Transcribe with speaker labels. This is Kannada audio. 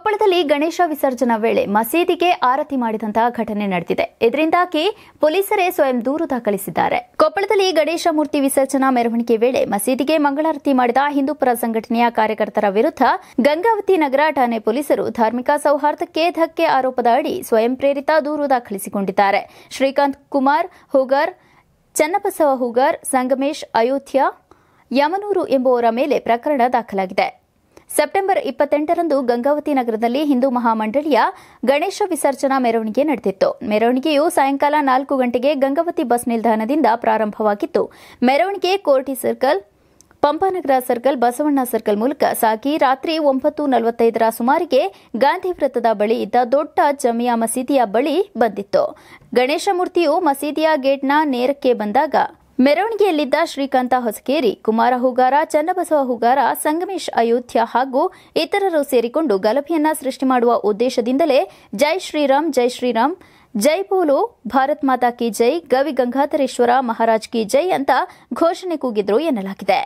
Speaker 1: ಕೊಪ್ಪಳದಲ್ಲಿ ಗಣೇಶ ವಿಸರ್ಜನಾ ವೇಳೆ ಮಸೀದಿಗೆ ಆರತಿ ಮಾಡಿದಂತಹ ಘಟನೆ ನಡೆದಿದೆ ಇದರಿಂದಾಗಿ ಪೊಲೀಸರೇ ಸ್ವಯಂ ದೂರು ದಾಖಲಿಸಿದ್ದಾರೆ ಕೊಪ್ಪಳದಲ್ಲಿ ಗಣೇಶ ಮೂರ್ತಿ ವಿಸರ್ಜನಾ ಮೆರವಣಿಗೆ ವೇಳೆ ಮಸೀದಿಗೆ ಮಂಗಳಾರತಿ ಮಾಡಿದ ಹಿಂದೂಪರ ಸಂಘಟನೆಯ ಕಾರ್ಯಕರ್ತರ ವಿರುದ್ಧ ಗಂಗಾವತಿ ನಗರ ಠಾಣೆ ಪೊಲೀಸರು ಧಾರ್ಮಿಕ ಸೌಹಾರ್ದಕ್ಕೆ ಧಕ್ಕೆ ಆರೋಪದ ಅಡಿ ಸ್ವಯಂ ಪ್ರೇರಿತ ದೂರು ದಾಖಲಿಸಿಕೊಂಡಿದ್ದಾರೆ ಶ್ರೀಕಾಂತ್ ಕುಮಾರ್ ಹುಗರ್ ಚನ್ನಬಸವ ಹುಗರ್ ಸಂಗಮೇಶ್ ಅಯೋಧ್ಯ ಯಮನೂರು ಎಂಬುವರ ಮೇಲೆ ಪ್ರಕರಣ ದಾಖಲಾಗಿದೆ ಸೆಪ್ಟೆಂಬರ್ ಇಪ್ಪತ್ತೆಂಟರಂದು ಗಂಗಾವತಿ ನಗರದಲ್ಲಿ ಹಿಂದೂ ಮಹಾಮಂಡಳಿಯ ಗಣೇಶ ವಿಸರ್ಜನಾ ಮೆರವಣಿಗೆ ನಡೆದಿತ್ತು ಮೆರವಣಿಗೆಯು ಸಾಯಂಕಾಲ ನಾಲ್ಕು ಗಂಟೆಗೆ ಗಂಗಾವತಿ ಬಸ್ ನಿಲ್ದಾಣದಿಂದ ಪ್ರಾರಂಭವಾಗಿತ್ತು ಮೆರವಣಿಗೆ ಕೋರ್ಟಿ circle Pampanagara circle Basavanna circle ಮೂಲಕ ಸಾಗಿ ರಾತ್ರಿ ಒಂಬತ್ತು ನಲವತ್ತೈದರ ಸುಮಾರಿಗೆ ಗಾಂಧಿ ವೃತ್ತದ ಬಳಿ ಇದ್ದ ದೊಡ್ಡ ಜಮಿಯಾ ಮಸೀದಿಯ ಬಳಿ ಬಂದಿತ್ತು ಗಣೇಶ ಮೂರ್ತಿಯು ಮಸೀದಿಯ ಗೇಟ್ನ ನೇರಕ್ಕೆ ಬಂದಾಗ ಮೆರವಣಿಗೆಯಲ್ಲಿದ್ದ ಶ್ರೀಕಾಂತ ಹೊಸಕೇರಿ ಕುಮಾರ ಹೂಗಾರ ಚನ್ನಬಸವ ಹೂಗಾರ ಸಂಗಮೇಶ್ ಅಯೋಧ್ಯ ಹಾಗೂ ಇತರರು ಸೇರಿಕೊಂಡು ಗಲಭೆಯನ್ನ ಸೃಷ್ಟಿ ಮಾಡುವ ಉದ್ದೇಶದಿಂದಲೇ ಜೈ ಶ್ರೀರಾಮ್ ಜೈ ಶ್ರೀರಾಮ್ ಜೈ ಬೋಲು ಭಾರತ್ ಮಾತಾ ಕಿ ಜೈ ಗವಿ ಗಂಗಾಧರೇಶ್ವರ ಮಹಾರಾಜ್ ಕಿ ಜೈ ಅಂತ ಘೋಷಣೆ ಕೂಗಿದ್ರು ಎನ್ನಲಾಗಿದೆ